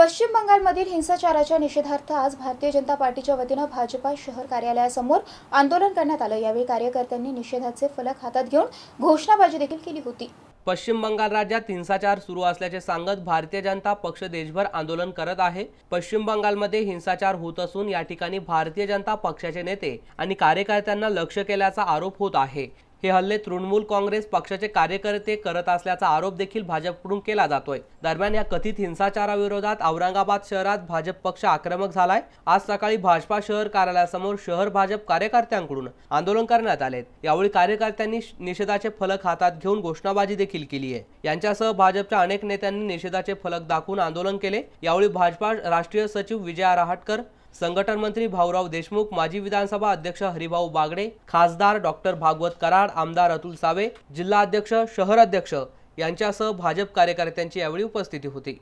पश्चिम बंगालमधील हिंसाचाराच्या निषेधार्थ आज भारतीय जनता पार्टीच्या वतीनं भाजपा शहर कार्यालयासमोर आंदोलन करण्यात आलं यावेळी कार्यकर्त्यांनी निषेधाचे फलक हातात घेऊन घोषणाबाजी देखील केली होती पश्चिम बंगाल राज्यात हिंसाचार सुरू असल्याचे सांगत भारतीय जनता पक्ष देशभर आंदोलन करत आहे पश्चिम बंगालमध्ये हिंसाचार होत असून या ठिकाणी भारतीय जनता पक्षाचे नेते आणि कार्यकर्त्यांना लक्ष केल्याचा आरोप होत आहे हे हल्ले तृणमूल काँग्रेस पक्षाचे कार्यकर्ते करत असल्याचा आरोप देखील भाजपकडून केला जातोय दरम्यान या कथित हिंसाचाराविरोधात औरंगाबाद शहरात भाजप पक्ष आक्रमक झालाय आज सकाळी भाजपा शहर कार्यालयासमोर शहर भाजप कार्यकर्त्यांकडून आंदोलन करण्यात आले यावेळी कार्यकर्त्यांनी निषेधाचे फलक हातात घेऊन घोषणाबाजी देखील केली आहे यांच्यासह भाजपच्या अनेक नेत्यांनी निषेधाचे फलक दाखवून आंदोलन केले यावेळी भाजपा राष्ट्रीय सचिव विजया रहाटकर संघटन मंत्री भाऊराव देशमुख माजी विधानसभा अध्यक्ष हरिभाऊ बागडे खासदार डॉक्टर भागवत कराड आमदार अतुल सावे अध्यक्ष शहर अध्यक्ष यांच्यासह भाजप कार्यकर्त्यांची यावेळी उपस्थिती होती